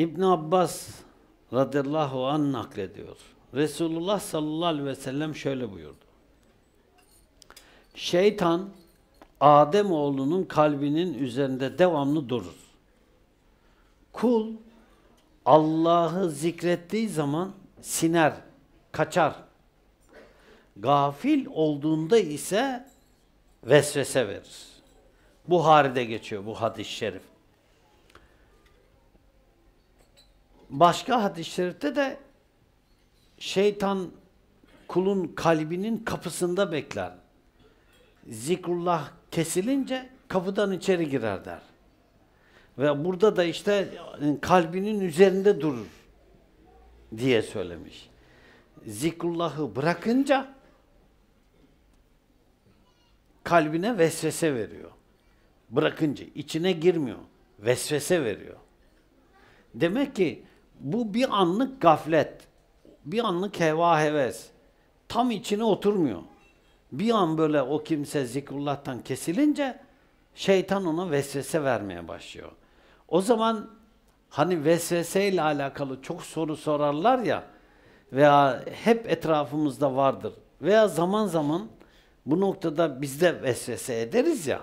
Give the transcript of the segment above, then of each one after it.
İbn Abbas radıyallahu an naklediyor. Resulullah sallallahu aleyhi ve sellem şöyle buyurdu. Şeytan Adem oğlunun kalbinin üzerinde devamlı durur. Kul Allah'ı zikrettiği zaman siner, kaçar. Gafil olduğunda ise vesvese verir. Buhari'de geçiyor bu hadis-i şerif. başka hadis-i şerifte de şeytan kulun kalbinin kapısında bekler. Zikrullah kesilince kapıdan içeri girer der. Ve burada da işte e, kalbinin üzerinde durur diye söylemiş. Zikrullahı bırakınca kalbine vesvese veriyor. Bırakınca içine girmiyor. Vesvese veriyor. Demek ki bu bir anlık gaflet, bir anlık heva heves. Tam içine oturmuyor. Bir an böyle o kimse zikrullah'tan kesilince şeytan ona vesvese vermeye başlıyor. O zaman hani ile alakalı çok soru sorarlar ya veya hep etrafımızda vardır veya zaman zaman bu noktada biz de vesvese ederiz ya.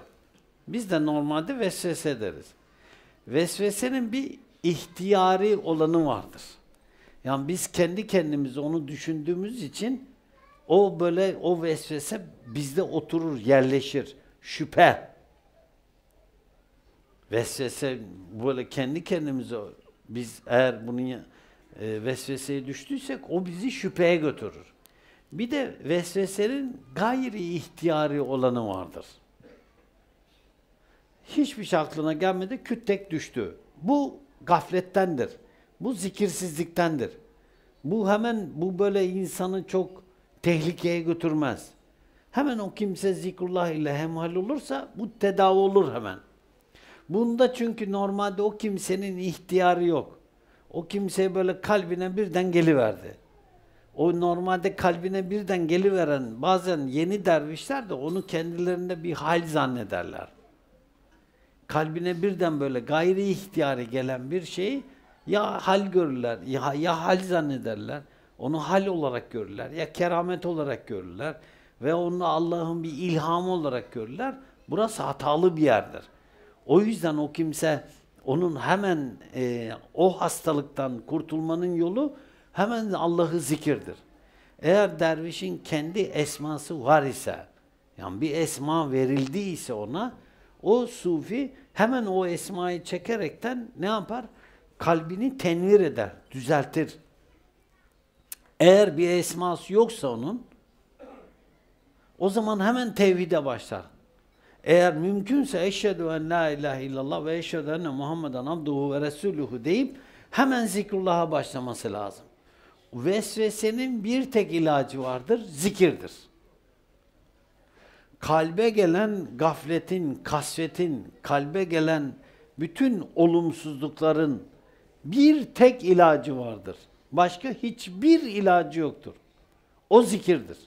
Biz de normalde vesvese ederiz. Vesvesenin bir ihtiyari olanı vardır. Yani biz kendi kendimize onu düşündüğümüz için o böyle o vesvese bizde oturur, yerleşir. Şüphe. Vesvese böyle kendi kendimize biz eğer bunun e, vesveseye düştüysek o bizi şüpheye götürür. Bir de vesvesenin gayri ihtiyari olanı vardır. Hiçbir şey aklına gelmedi, küt tek düştü. Bu gaflettendir. Bu zikirsizliktendir. Bu hemen bu böyle insanı çok tehlikeye götürmez. Hemen o kimse zikrullah ile hemhal olursa bu tedavi olur hemen. Bunda çünkü normalde o kimsenin ihtiyarı yok. O kimseye böyle kalbine birden geliverdi. O normalde kalbine birden geliveren bazen yeni dervişler de onu kendilerinde bir hal zannederler kalbine birden böyle gayri ihtiyarı gelen bir şey ya hal görürler, ya, ya hal zannederler, onu hal olarak görürler, ya keramet olarak görürler ve onu Allah'ın bir ilhamı olarak görürler. Burası hatalı bir yerdir. O yüzden o kimse onun hemen e, o hastalıktan kurtulmanın yolu hemen Allah'ı zikirdir. Eğer dervişin kendi esması var ise, yani bir esma verildiyse ona, o sufi hemen o esmayı çekerekten ne yapar? Kalbini tenvir eder, düzeltir. Eğer bir esması yoksa onun, o zaman hemen tevhide başlar. Eğer mümkünse eşhedü en la ilahe illallah ve eşhedü enne Muhammeden abduhu ve resuluhu deyip hemen zikrullah'a başlaması lazım. Vesvesenin bir tek ilacı vardır, zikirdir kalbe gelen gafletin, kasvetin, kalbe gelen bütün olumsuzlukların bir tek ilacı vardır. Başka hiçbir ilacı yoktur. O zikirdir.